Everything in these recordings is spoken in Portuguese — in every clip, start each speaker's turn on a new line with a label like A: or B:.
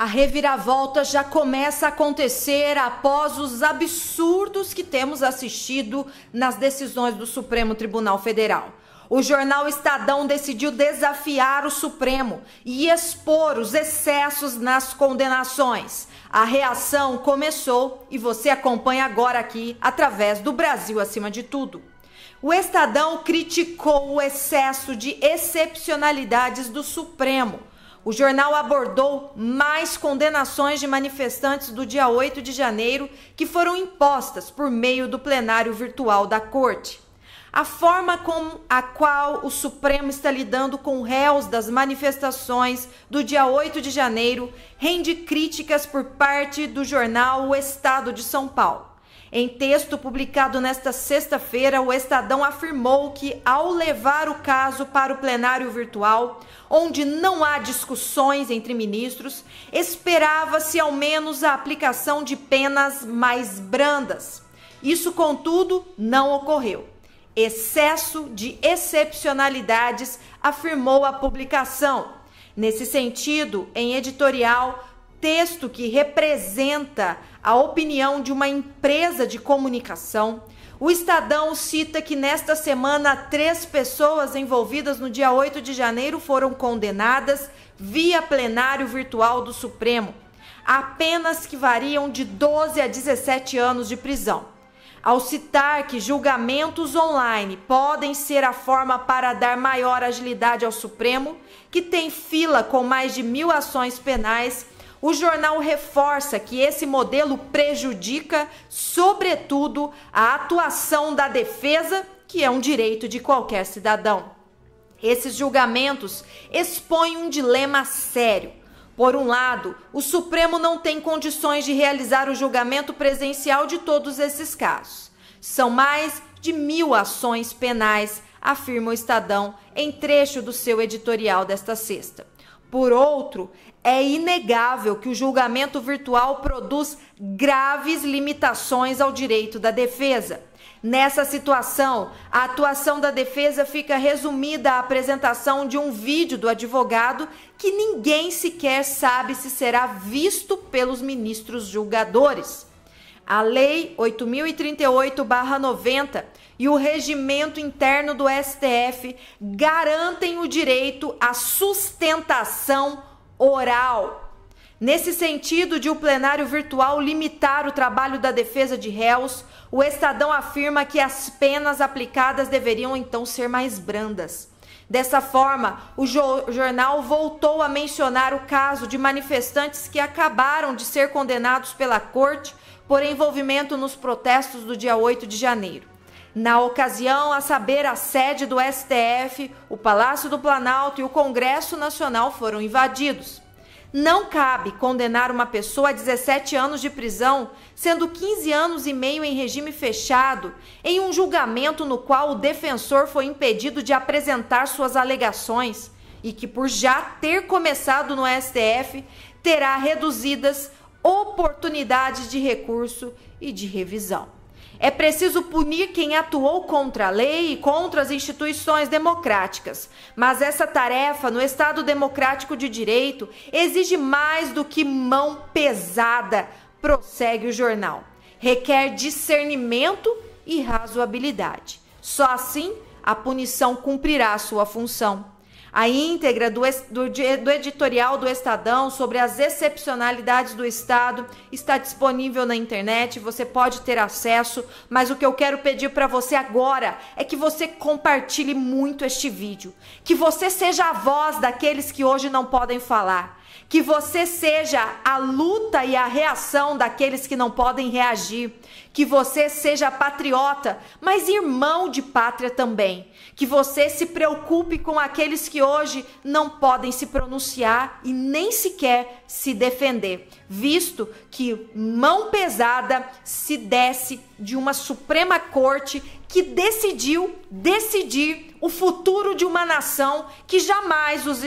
A: A reviravolta já começa a acontecer após os absurdos que temos assistido nas decisões do Supremo Tribunal Federal. O jornal Estadão decidiu desafiar o Supremo e expor os excessos nas condenações. A reação começou e você acompanha agora aqui através do Brasil acima de tudo. O Estadão criticou o excesso de excepcionalidades do Supremo o jornal abordou mais condenações de manifestantes do dia 8 de janeiro que foram impostas por meio do plenário virtual da corte. A forma com a qual o Supremo está lidando com réus das manifestações do dia 8 de janeiro rende críticas por parte do jornal O Estado de São Paulo. Em texto publicado nesta sexta-feira, o Estadão afirmou que, ao levar o caso para o plenário virtual, onde não há discussões entre ministros, esperava-se ao menos a aplicação de penas mais brandas. Isso, contudo, não ocorreu. Excesso de excepcionalidades, afirmou a publicação. Nesse sentido, em editorial, texto que representa a opinião de uma empresa de comunicação. O Estadão cita que nesta semana três pessoas envolvidas no dia 8 de janeiro foram condenadas via plenário virtual do Supremo, apenas que variam de 12 a 17 anos de prisão. Ao citar que julgamentos online podem ser a forma para dar maior agilidade ao Supremo, que tem fila com mais de mil ações penais o jornal reforça que esse modelo prejudica, sobretudo, a atuação da defesa, que é um direito de qualquer cidadão. Esses julgamentos expõem um dilema sério. Por um lado, o Supremo não tem condições de realizar o julgamento presencial de todos esses casos. São mais de mil ações penais, afirma o Estadão em trecho do seu editorial desta sexta. Por outro, é inegável que o julgamento virtual produz graves limitações ao direito da defesa. Nessa situação, a atuação da defesa fica resumida à apresentação de um vídeo do advogado que ninguém sequer sabe se será visto pelos ministros julgadores. A Lei 8038-90 e o regimento interno do STF garantem o direito à sustentação oral. Nesse sentido de o plenário virtual limitar o trabalho da defesa de réus, o Estadão afirma que as penas aplicadas deveriam então ser mais brandas. Dessa forma, o jornal voltou a mencionar o caso de manifestantes que acabaram de ser condenados pela corte por envolvimento nos protestos do dia 8 de janeiro. Na ocasião, a saber, a sede do STF, o Palácio do Planalto e o Congresso Nacional foram invadidos. Não cabe condenar uma pessoa a 17 anos de prisão, sendo 15 anos e meio em regime fechado, em um julgamento no qual o defensor foi impedido de apresentar suas alegações e que, por já ter começado no STF, terá reduzidas oportunidades de recurso e de revisão. É preciso punir quem atuou contra a lei e contra as instituições democráticas. Mas essa tarefa, no Estado democrático de direito, exige mais do que mão pesada, prossegue o jornal. Requer discernimento e razoabilidade. Só assim a punição cumprirá sua função. A íntegra do, do, do, editorial do Estadão sobre as excepcionalidades do Estado está disponível na internet, você pode ter acesso, mas o que eu quero pedir para você agora é que você compartilhe muito este vídeo, que você seja a voz daqueles que hoje não podem falar que você seja a luta e a reação daqueles que não podem reagir, que você seja patriota, mas irmão de pátria também, que você se preocupe com aqueles que hoje não podem se pronunciar e nem sequer se defender, visto que mão pesada se desce de uma Suprema Corte que decidiu decidir o futuro de uma nação que jamais os,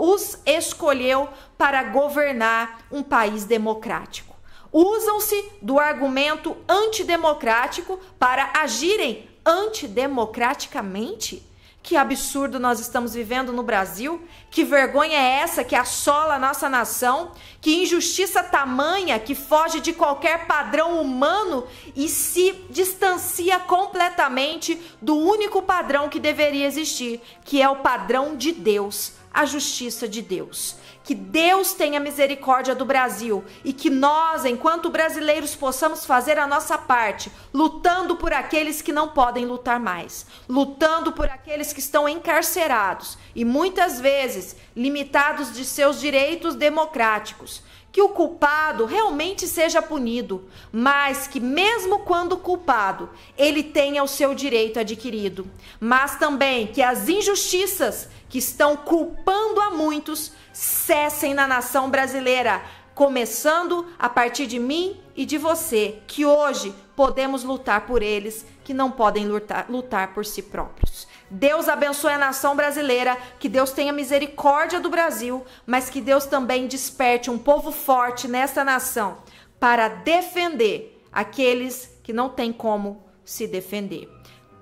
A: os escolheu para governar um país democrático. Usam-se do argumento antidemocrático para agirem antidemocraticamente? Que absurdo nós estamos vivendo no Brasil? Que vergonha é essa que assola a nossa nação? Que injustiça tamanha que foge de qualquer padrão humano e se distancia completamente do único padrão que deveria existir, que é o padrão de Deus, a justiça de Deus que Deus tenha misericórdia do Brasil e que nós, enquanto brasileiros, possamos fazer a nossa parte, lutando por aqueles que não podem lutar mais, lutando por aqueles que estão encarcerados e muitas vezes limitados de seus direitos democráticos que o culpado realmente seja punido, mas que, mesmo quando culpado, ele tenha o seu direito adquirido. Mas também que as injustiças que estão culpando a muitos cessem na nação brasileira, começando a partir de mim e de você, que hoje podemos lutar por eles que não podem lutar, lutar por si próprios. Deus abençoe a nação brasileira, que Deus tenha misericórdia do Brasil, mas que Deus também desperte um povo forte nesta nação para defender aqueles que não têm como se defender.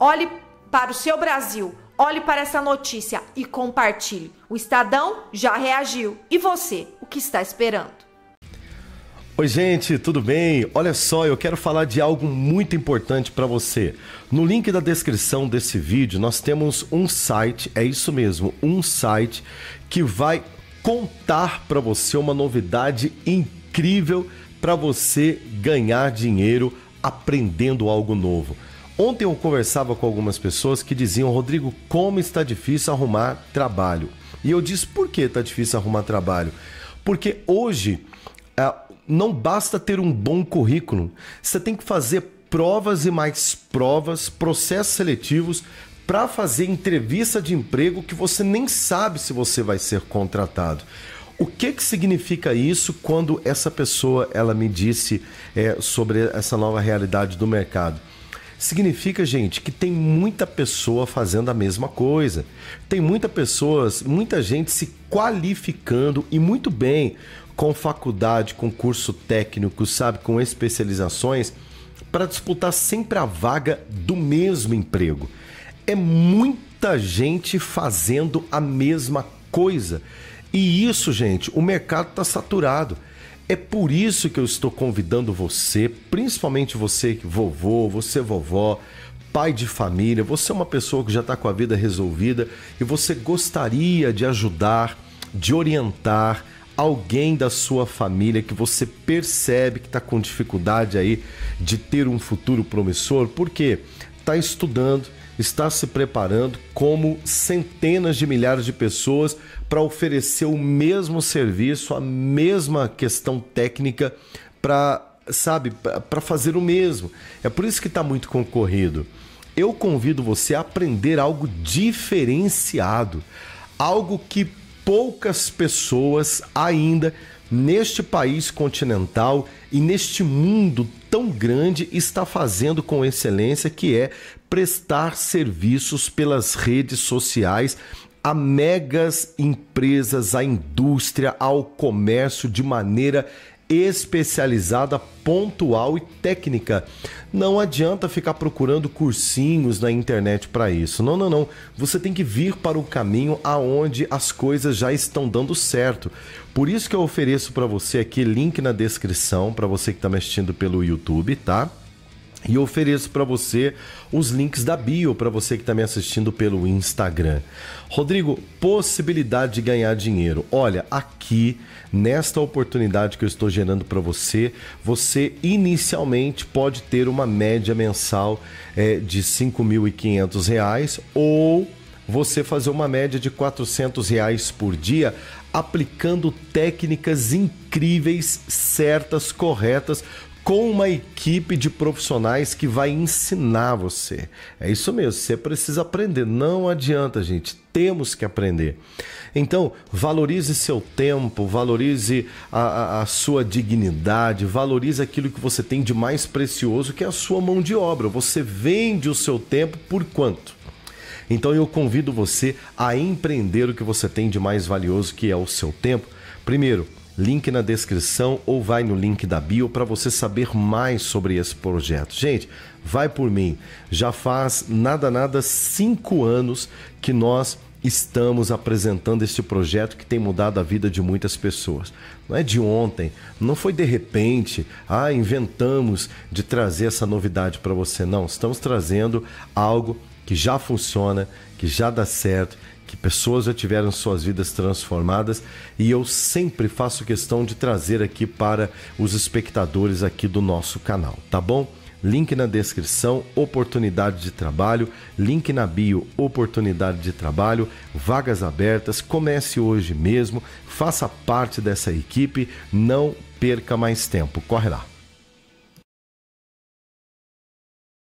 A: Olhe para o seu Brasil, olhe para essa notícia e compartilhe. O Estadão já reagiu. E você, o que está esperando?
B: Oi, gente, tudo bem? Olha só, eu quero falar de algo muito importante para você. No link da descrição desse vídeo, nós temos um site, é isso mesmo, um site que vai contar para você uma novidade incrível para você ganhar dinheiro aprendendo algo novo. Ontem eu conversava com algumas pessoas que diziam: Rodrigo, como está difícil arrumar trabalho. E eu disse: por que está difícil arrumar trabalho? Porque hoje ah, não basta ter um bom currículo. Você tem que fazer provas e mais provas, processos seletivos para fazer entrevista de emprego que você nem sabe se você vai ser contratado. O que, que significa isso quando essa pessoa ela me disse é, sobre essa nova realidade do mercado? Significa, gente, que tem muita pessoa fazendo a mesma coisa. Tem muita pessoas, muita gente se qualificando e muito bem com faculdade, com curso técnico, sabe, com especializações, para disputar sempre a vaga do mesmo emprego. É muita gente fazendo a mesma coisa. E isso, gente, o mercado está saturado. É por isso que eu estou convidando você, principalmente você que vovô, você vovó, pai de família, você é uma pessoa que já está com a vida resolvida e você gostaria de ajudar, de orientar, alguém da sua família que você percebe que está com dificuldade aí de ter um futuro promissor, porque está estudando, está se preparando, como centenas de milhares de pessoas, para oferecer o mesmo serviço, a mesma questão técnica para sabe para fazer o mesmo é por isso que está muito concorrido eu convido você a aprender algo diferenciado algo que poucas pessoas ainda neste país continental e neste mundo tão grande está fazendo com excelência que é prestar serviços pelas redes sociais a megas empresas, à indústria, ao comércio de maneira especializada, pontual e técnica. Não adianta ficar procurando cursinhos na internet para isso. Não, não, não. Você tem que vir para o caminho aonde as coisas já estão dando certo. Por isso que eu ofereço para você aqui link na descrição para você que está me assistindo pelo YouTube, tá? E ofereço para você os links da bio para você que está me assistindo pelo Instagram. Rodrigo, possibilidade de ganhar dinheiro. Olha, aqui nesta oportunidade que eu estou gerando para você, você inicialmente pode ter uma média mensal é, de R$ 5.500 ou você fazer uma média de 400 reais por dia aplicando técnicas incríveis, certas, corretas, com uma equipe de profissionais que vai ensinar você. É isso mesmo, você precisa aprender. Não adianta, gente. Temos que aprender. Então, valorize seu tempo, valorize a, a, a sua dignidade, valorize aquilo que você tem de mais precioso, que é a sua mão de obra. Você vende o seu tempo por quanto? Então, eu convido você a empreender o que você tem de mais valioso, que é o seu tempo. Primeiro, link na descrição ou vai no link da bio para você saber mais sobre esse projeto. Gente, vai por mim. Já faz nada nada cinco anos que nós estamos apresentando este projeto que tem mudado a vida de muitas pessoas. Não é de ontem, não foi de repente, ah, inventamos de trazer essa novidade para você. Não, estamos trazendo algo que já funciona, que já dá certo que pessoas já tiveram suas vidas transformadas e eu sempre faço questão de trazer aqui para os espectadores aqui do nosso canal, tá bom? Link na descrição, oportunidade de trabalho, link na bio, oportunidade de trabalho, vagas abertas. Comece hoje mesmo, faça parte dessa equipe, não perca mais tempo. Corre lá.